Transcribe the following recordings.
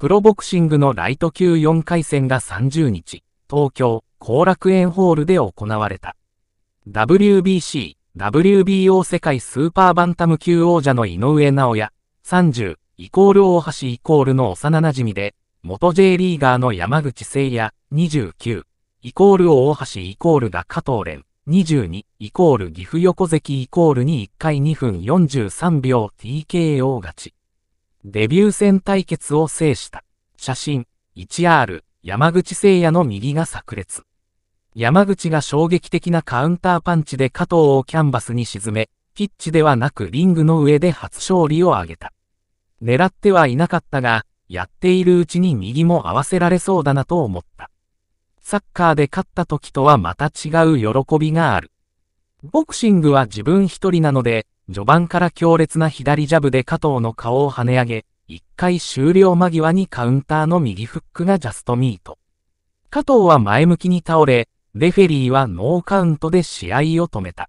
プロボクシングのライト級4回戦が30日、東京、後楽園ホールで行われた。WBC、WBO 世界スーパーバンタム級王者の井上直也、30、イコール大橋イコールの幼馴染で、元 J リーガーの山口聖也、29、イコール大橋イコールが加藤蓮、22、イコール岐阜横関イコールに1回2分43秒 TKO 勝ち。デビュー戦対決を制した。写真 1R 山口聖也の右が炸裂。山口が衝撃的なカウンターパンチで加藤をキャンバスに沈め、ピッチではなくリングの上で初勝利を挙げた。狙ってはいなかったが、やっているうちに右も合わせられそうだなと思った。サッカーで勝った時とはまた違う喜びがある。ボクシングは自分一人なので、序盤から強烈な左ジャブで加藤の顔を跳ね上げ、1回終了間際にカウンターの右フックがジャストミート。加藤は前向きに倒れ、レフェリーはノーカウントで試合を止めた。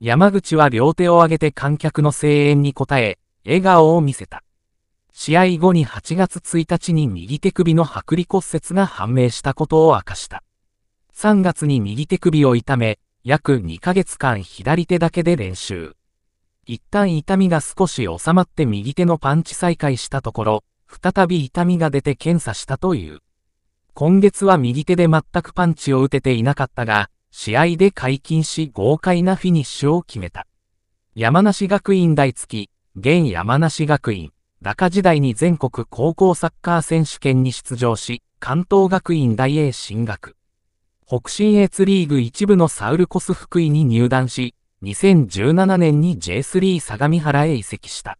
山口は両手を上げて観客の声援に応え、笑顔を見せた。試合後に8月1日に右手首の剥離骨折が判明したことを明かした。3月に右手首を痛め、約2ヶ月間左手だけで練習。一旦痛みが少し収まって右手のパンチ再開したところ、再び痛みが出て検査したという。今月は右手で全くパンチを打てていなかったが、試合で解禁し豪快なフィニッシュを決めた。山梨学院大付き、現山梨学院、高時代に全国高校サッカー選手権に出場し、関東学院大へ進学。北信越リーグ一部のサウルコス福井に入団し、2017年に J3 相模原へ移籍した。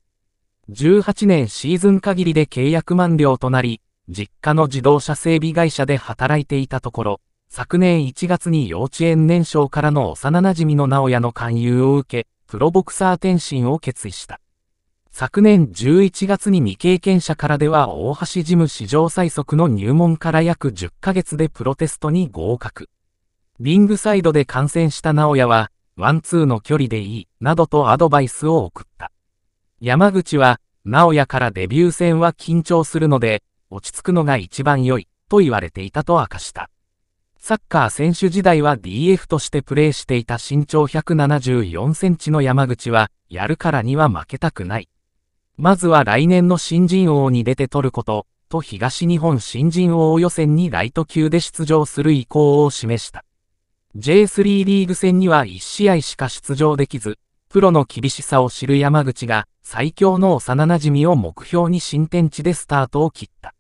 18年シーズン限りで契約満了となり、実家の自動車整備会社で働いていたところ、昨年1月に幼稚園年少からの幼馴染の直也の勧誘を受け、プロボクサー転身を決意した。昨年11月に未経験者からでは大橋事務史上最速の入門から約10ヶ月でプロテストに合格。リングサイドで観戦した直也は、ワンツーの距離でいい、などとアドバイスを送った。山口は、直哉からデビュー戦は緊張するので、落ち着くのが一番良い、と言われていたと明かした。サッカー選手時代は DF としてプレーしていた身長174センチの山口は、やるからには負けたくない。まずは来年の新人王に出て取ること、と東日本新人王予選にライト級で出場する意向を示した。J3 リーグ戦には1試合しか出場できず、プロの厳しさを知る山口が最強の幼馴染を目標に新天地でスタートを切った。